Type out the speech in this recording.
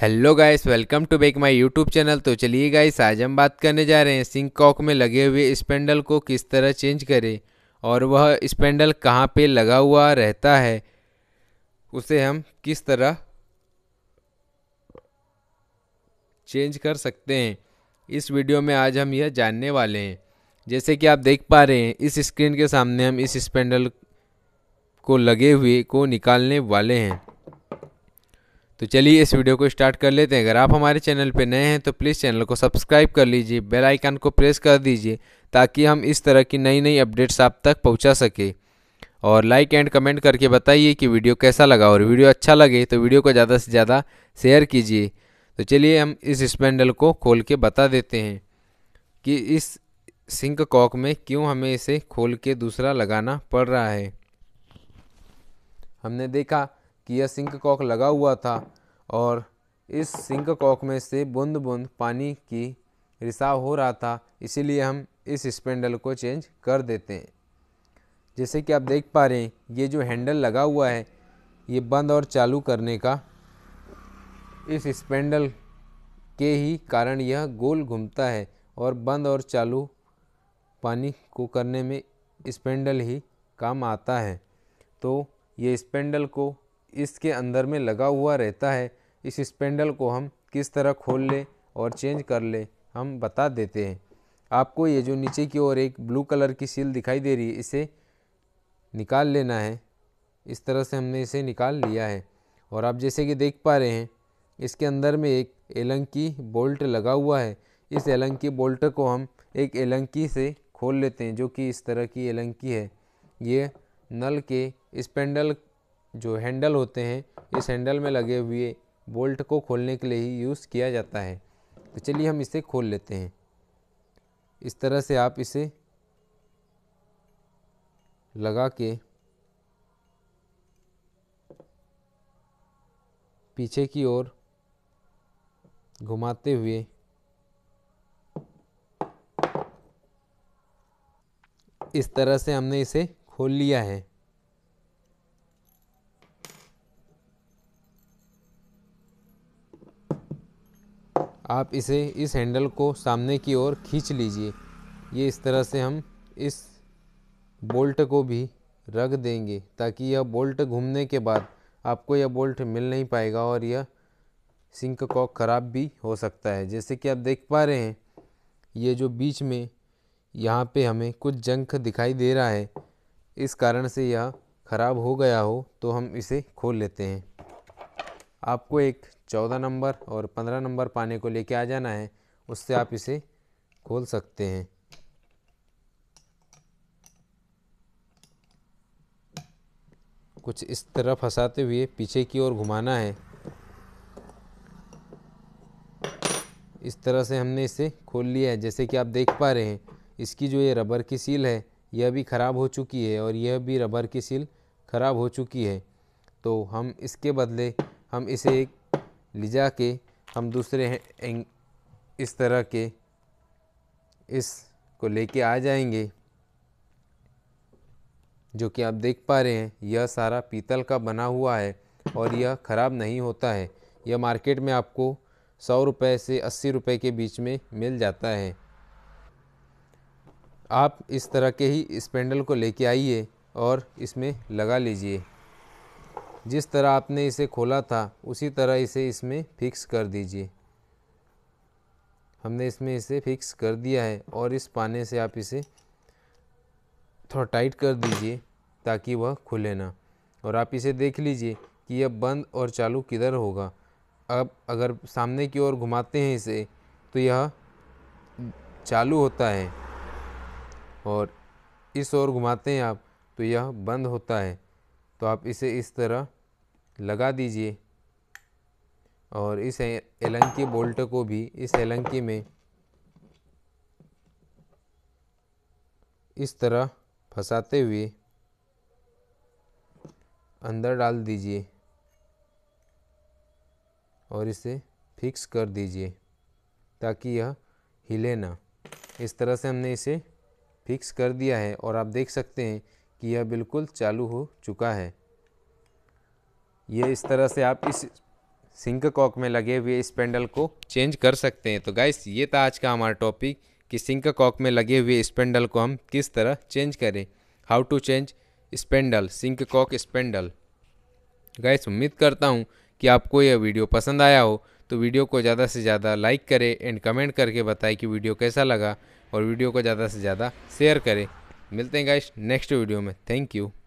hello guys welcome to back my YouTube channel तो चलिए guys आज हम बात करने जा रहे हैं सिंक कॉक में लगे हुए स्पेंडल को किस तरह चेंज करें और वह स्पेंडल कहाँ पे लगा हुआ रहता है उसे हम किस तरह चेंज कर सकते हैं इस वीडियो में आज हम यह जानने वाले हैं जैसे कि आप देख पा रहे हैं इस स्क्रीन के सामने हम इस स्पेंडल को लगे हुए को निकालने वाले हैं तो चलिए इस वीडियो को स्टार्ट कर लेते हैं अगर आप हमारे चैनल पर नए हैं तो प्लीज़ चैनल को सब्सक्राइब कर लीजिए बेल आइकन को प्रेस कर दीजिए ताकि हम इस तरह की नई नई अपडेट्स आप तक पहुंचा सके और लाइक एंड कमेंट करके बताइए कि वीडियो कैसा लगा और वीडियो अच्छा लगे तो वीडियो को ज़्यादा से ज़्यादा शेयर कीजिए तो चलिए हम इस स्पैंडल को खोल के बता देते हैं कि इस सिंक कॉक में क्यों हमें इसे खोल के दूसरा लगाना पड़ रहा है हमने देखा कि यह सिंक कॉक लगा हुआ था और इस सिंक कॉक में से बूंद बूंद पानी की रिसाव हो रहा था इसीलिए हम इस स्पेंडल को चेंज कर देते हैं जैसे कि आप देख पा रहे हैं ये जो हैंडल लगा हुआ है ये बंद और चालू करने का इस स्पेंडल के ही कारण यह गोल घूमता है और बंद और चालू पानी को करने में स्पेंडल ही काम आता है तो ये स्पेंडल को इसके अंदर में लगा हुआ रहता है इस स्पेंडल को हम किस तरह खोल लें और चेंज कर ले हम बता देते हैं आपको ये जो नीचे की ओर एक ब्लू कलर की सील दिखाई दे रही है इसे निकाल लेना है इस तरह से हमने इसे निकाल लिया है और आप जैसे कि देख पा रहे हैं इसके अंदर में एक एलंकी बोल्ट लगा हुआ है इस एलंकी बोल्ट को हम एक एलंकी से खोल लेते हैं जो कि इस तरह की एलंकी है ये नल के स्पेंडल जो हैंडल होते हैं इस हैंडल में लगे हुए बोल्ट को खोलने के लिए ही यूज़ किया जाता है तो चलिए हम इसे खोल लेते हैं इस तरह से आप इसे लगा के पीछे की ओर घुमाते हुए इस तरह से हमने इसे खोल लिया है आप इसे इस हैंडल को सामने की ओर खींच लीजिए ये इस तरह से हम इस बोल्ट को भी रख देंगे ताकि यह बोल्ट घूमने के बाद आपको यह बोल्ट मिल नहीं पाएगा और यह सिंक कॉक ख़राब भी हो सकता है जैसे कि आप देख पा रहे हैं ये जो बीच में यहाँ पे हमें कुछ जंख दिखाई दे रहा है इस कारण से यह ख़राब हो गया हो तो हम इसे खोल लेते हैं आपको एक चौदह नंबर और पंद्रह नंबर पाने को लेके आ जाना है उससे आप इसे खोल सकते हैं कुछ इस तरह फंसाते हुए पीछे की ओर घुमाना है इस तरह से हमने इसे खोल लिया है जैसे कि आप देख पा रहे हैं इसकी जो ये रबर की सील है यह भी ख़राब हो चुकी है और यह भी रबर की सील ख़राब हो चुकी है तो हम इसके बदले हम इसे ले जा के हम दूसरे हैं इस तरह के इस को लेके आ जाएंगे जो कि आप देख पा रहे हैं यह सारा पीतल का बना हुआ है और यह ख़राब नहीं होता है यह मार्केट में आपको सौ रुपये से अस्सी रुपये के बीच में मिल जाता है आप इस तरह के ही इस पेंडल को लेके आइए और इसमें लगा लीजिए जिस तरह आपने इसे खोला था उसी तरह इसे इसमें फिक्स कर दीजिए हमने इसमें इसे फिक्स कर दिया है और इस पाने से आप इसे थोड़ा टाइट कर दीजिए ताकि वह खुले ना और आप इसे देख लीजिए कि यह बंद और चालू किधर होगा अब अगर सामने की ओर घुमाते हैं इसे तो यह चालू होता है और इस ओर घुमाते हैं आप तो यह बंद होता है तो आप इसे इस तरह लगा दीजिए और इस एलंकी बोल्ट को भी इस एलंकी में इस तरह फंसाते हुए अंदर डाल दीजिए और इसे फिक्स कर दीजिए ताकि यह हिले ना इस तरह से हमने इसे फिक्स कर दिया है और आप देख सकते हैं कि यह बिल्कुल चालू हो चुका है ये इस तरह से आप इस सिंक कॉक में लगे हुए इस पेंडल को चेंज कर सकते हैं तो गाइस ये था आज का हमारा टॉपिक कि सिंक कॉक में लगे हुए स्पेंडल को हम किस तरह चेंज करें how to change spindle sink cock spindle guys उम्मीद करता हूँ कि आपको यह वीडियो पसंद आया हो तो वीडियो को ज़्यादा से ज़्यादा लाइक करें एंड कमेंट करके बताएं कि वीडियो कैसा लगा और वीडियो को ज़्यादा से ज़्यादा शेयर करें मिलते हैं गाइस नेक्स्ट वीडियो में थैंक यू